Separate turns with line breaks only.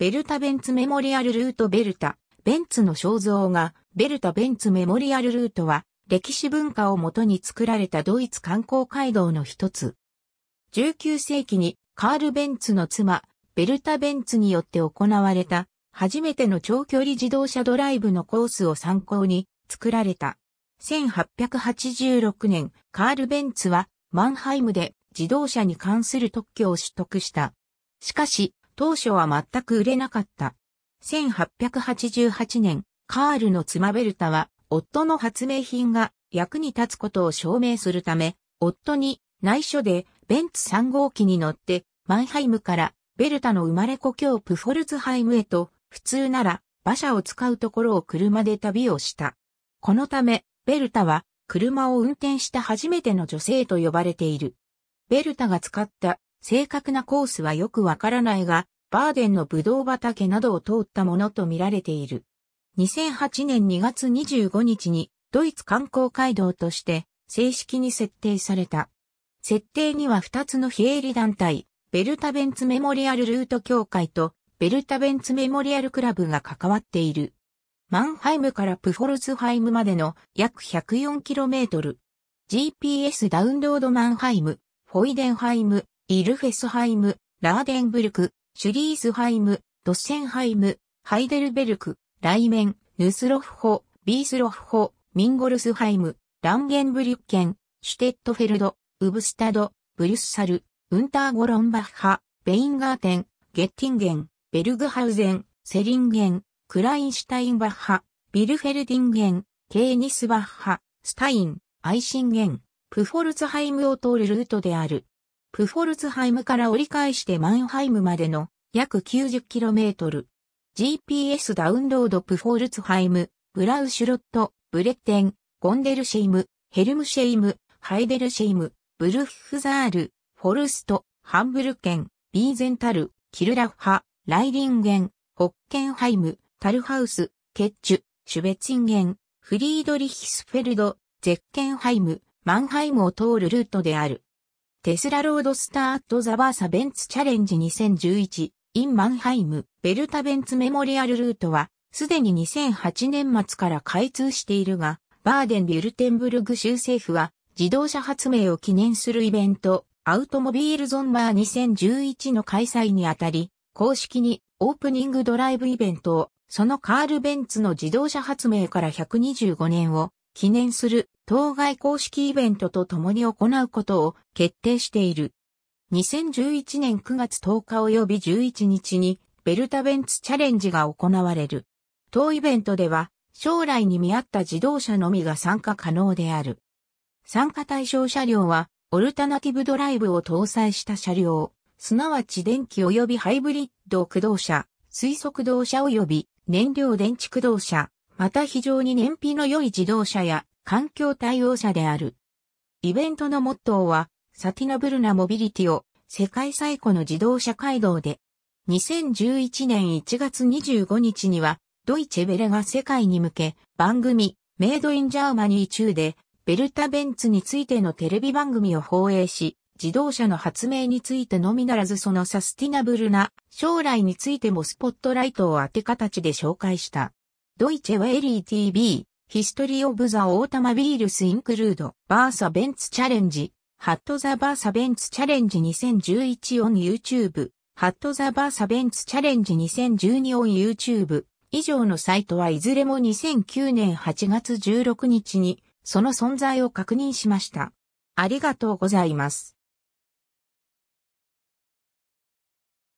ベルタ・ベンツ・メモリアル・ルート・ベルタ、ベンツの肖像画、ベルタ・ベンツ・メモリアル・ルートは、歴史文化をもとに作られたドイツ観光街道の一つ。19世紀にカール・ベンツの妻、ベルタ・ベンツによって行われた、初めての長距離自動車ドライブのコースを参考に作られた。1886年、カール・ベンツはマンハイムで自動車に関する特許を取得した。しかし、当初は全く売れなかった。1888年、カールの妻ベルタは、夫の発明品が役に立つことを証明するため、夫に内緒でベンツ3号機に乗って、マンハイムからベルタの生まれ故郷プフォルツハイムへと、普通なら馬車を使うところを車で旅をした。このため、ベルタは車を運転した初めての女性と呼ばれている。ベルタが使った正確なコースはよくわからないが、バーデンのブドウ畑などを通ったものとみられている。2008年2月25日にドイツ観光街道として正式に設定された。設定には2つの非営利団体、ベルタベンツメモリアルルート協会とベルタベンツメモリアルクラブが関わっている。マンハイムからプフォルツハイムまでの約 104km。GPS ダウンロードマンハイム、フォイデンハイム、イルフェスハイム、ラーデンブルク、シュリースハイム、ドッセンハイム、ハイデルベルク、ライメン、ヌスロフホ、ビースロフホ、ミンゴルスハイム、ランゲンブリュッケン、シュテットフェルド、ウブスタド、ブリュッサル、ウンターゴロンバッハ、ベインガーテン、ゲッティンゲン、ベルグハウゼン、セリンゲン、クラインシュタインバッハ、ビルフェルディンゲン、ケーニスバッハ、スタイン、アイシンゲン、プフォルツハイムを通るルートである。プフォルツハイムから折り返してマンハイムまでの約 90km。GPS ダウンロードプフォルツハイム、ブラウシュロット、ブレッテン、ゴンデルシェイム、ヘルムシェイム、ハイデルシェイム、ブルフザール、フォルスト、ハンブルケン、ビーゼンタル、キルラッハ、ライリンゲン、ホッケンハイム、タルハウス、ケッチュ、シュベツィンゲン、フリードリヒスフェルド、ゼッケンハイム、マンハイムを通るルートである。テスラロードスターアットザバーサベンツチャレンジ2011インマンハイムベルタベンツメモリアルルートはすでに2008年末から開通しているがバーデンビュルテンブルグ州政府は自動車発明を記念するイベントアウトモビールゾンマー2011の開催にあたり公式にオープニングドライブイベントをそのカール・ベンツの自動車発明から125年を記念する当該公式イベントと共に行うことを決定している。2011年9月10日及び11日にベルタベンツチャレンジが行われる。当イベントでは将来に見合った自動車のみが参加可能である。参加対象車両はオルタナティブドライブを搭載した車両、すなわち電気及びハイブリッド駆動車、水素駆動車及び燃料電池駆動車、また非常に燃費の良い自動車や環境対応者である。イベントのモットーは、サティナブルなモビリティを世界最古の自動車街道で、2011年1月25日には、ドイチェベレが世界に向け、番組、メイドインジャーマニー中で、ベルタベンツについてのテレビ番組を放映し、自動車の発明についてのみならずそのサスティナブルな将来についてもスポットライトを当て形で紹介した。ドイチェウェリー TV ヒストリーオブザオータマビールスインクルード、バーサベンツチャレンジ、ハットザバーサベンツチャレンジ2011オン・ YouTube、ハットザバーサベンツチャレンジ2012オン・ YouTube、以上のサイトはいずれも2009年8月16日にその存在を確認しました。ありがとうございます。